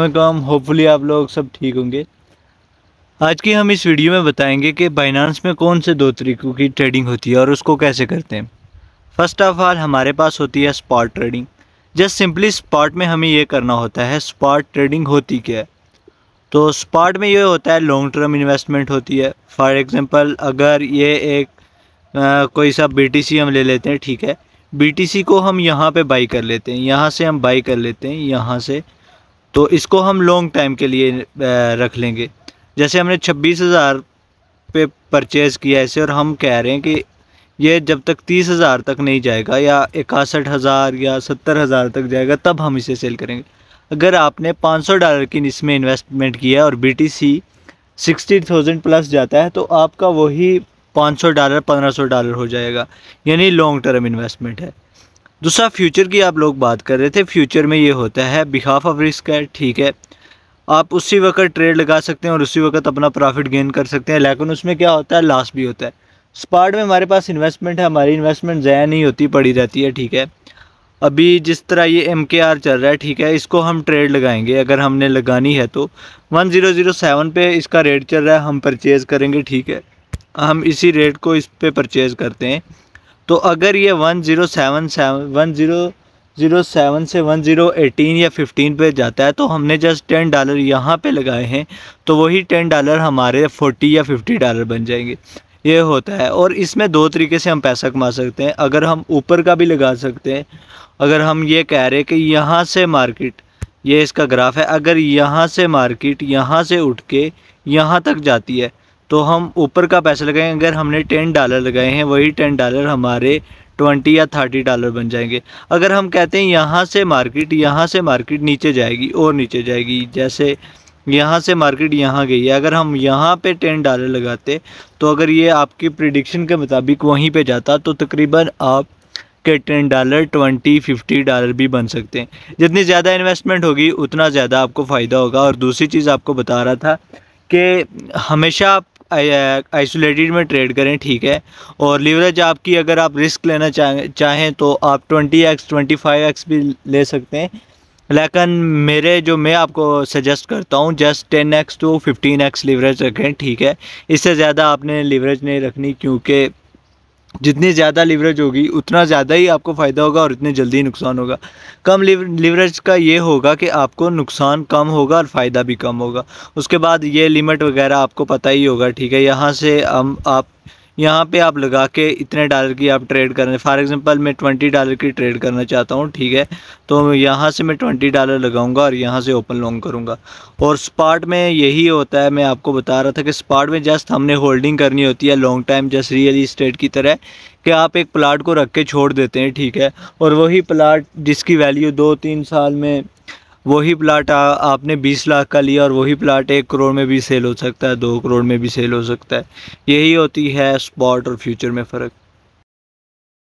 welcome hopefully आप लोग सब ठीक होंगे आज की हम इस वीडियो में बताएंगे कि बाइनांस में कौन से दो तरीक़ों की ट्रेडिंग होती है और उसको कैसे करते हैं फर्स्ट ऑफ ऑल हमारे पास होती है spot trading just simply spot में हमें यह करना होता है स्पॉट ट्रेडिंग होती क्या है तो स्पॉट में ये होता है लॉन्ग टर्म इन्वेस्टमेंट होती है फॉर एग्ज़ाम्पल अगर ये एक आ, कोई सा बी हम ले लेते हैं ठीक है बी को हम यहाँ पर बाई कर लेते हैं यहाँ से हम बाई कर लेते हैं यहाँ से तो इसको हम लॉन्ग टाइम के लिए रख लेंगे जैसे हमने छब्बीस हज़ार पे परचेज़ किया ऐसे और हम कह रहे हैं कि ये जब तक तीस हज़ार तक नहीं जाएगा या इक्सठ हज़ार या सत्तर हज़ार तक जाएगा तब हम इसे सेल करेंगे अगर आपने पाँच सौ डॉलर की इसमें इन्वेस्टमेंट किया और B T C sixty thousand plus जाता है तो आपका वही पाँच सौ डॉलर पंद्रह सौ डॉलर हो जाएगा यानी लॉन्ग टर्म इन्वेस्टमेंट है दूसरा फ्यूचर की आप लोग बात कर रहे थे फ्यूचर में ये होता है बिहाफ ऑफ रिस्क है ठीक है आप उसी वक्त ट्रेड लगा सकते हैं और उसी वक्त अपना प्रॉफिट गेन कर सकते हैं लेकिन उसमें क्या होता है लॉस भी होता है स्पार्ट में हमारे पास इन्वेस्टमेंट है हमारी इन्वेस्टमेंट ज़ाया नहीं होती पड़ी रहती है ठीक है अभी जिस तरह ये एम के आर चल रहा है ठीक है इसको हम ट्रेड लगाएंगे अगर हमने लगानी है तो वन ज़ीरो ज़ीरो सेवन पे इसका रेट चल रहा है हम परचेज़ करेंगे ठीक है हम इसी रेट को इस पर परचेज़ करते हैं तो अगर ये one zero seven seven one zero zero seven से वन ज़ीरो एटीन या फिफ्टीन पे जाता है तो हमने जस्ट टेन डॉलर यहाँ पे लगाए हैं तो वही टेन डॉलर हमारे फोर्टी या फिफ्टी डॉलर बन जाएंगे ये होता है और इसमें दो तरीके से हम पैसा कमा सकते हैं अगर हम ऊपर का भी लगा सकते हैं अगर हम ये कह रहे हैं कि यहाँ से मार्केट ये इसका ग्राफ है अगर यहाँ से मार्केट यहाँ से उठ के यहाँ तक जाती है तो हम ऊपर का पैसा लगाएंगे अगर हमने टेन डॉलर लगाए हैं वही टेन डॉलर हमारे ट्वेंटी या थर्टी डॉलर बन जाएंगे अगर हम कहते हैं यहाँ से मार्केट यहाँ से मार्केट नीचे जाएगी और नीचे जाएगी जैसे यहाँ से मार्केट यहाँ गई है अगर हम यहाँ पे टेन डॉलर लगाते तो अगर ये आपकी प्रिडिक्शन के मुताबिक वहीं पे जाता तो तकरीबन आप के ten dollar twenty fifty dollar भी बन सकते हैं जितनी ज़्यादा इन्वेस्टमेंट होगी उतना ज़्यादा आपको फ़ायदा होगा और दूसरी चीज़ आपको बता रहा था कि हमेशा आप आइसोलेटेड uh, में ट्रेड करें ठीक है और लीवरेज आपकी अगर आप रिस्क लेना चाहें चाहें तो आप twenty X twenty five X भी ले सकते हैं लेकिन मेरे जो मैं आपको सजेस्ट करता हूँ just ten X to fifteen X leverage रखें ठीक है इससे ज़्यादा आपने लीवरेज नहीं रखनी क्योंकि जितनी ज़्यादा लीवरेज होगी उतना ज़्यादा ही आपको फ़ायदा होगा और उतनी जल्दी नुकसान होगा कम लीवरेज का ये होगा कि आपको नुकसान कम होगा और फ़ायदा भी कम होगा उसके बाद ये लिमिट वगैरह आपको पता ही होगा ठीक है यहाँ से हम आप यहाँ पे आप लगा के इतने डॉलर की आप ट्रेड करें फॉर एग्जांपल मैं ट्वेंटी डॉलर की ट्रेड करना चाहता हूँ ठीक है तो यहाँ से मैं ट्वेंटी डॉलर लगाऊंगा और यहाँ से ओपन लॉन्ग करूँगा और स्पाट में यही होता है मैं आपको बता रहा था कि स्पाट में जस्ट हमने होल्डिंग करनी होती है long time just real estate की तरह कि आप एक प्लाट को रख के छोड़ देते हैं ठीक है और वही प्लाट जिसकी वैल्यू दो तीन साल में वही प्लाट आपने 20 लाख का लिया और वही प्लाट एक करोड़ में भी सेल हो सकता है दो करोड़ में भी सेल हो सकता है यही होती है स्पॉट और फ्यूचर में फ़र्क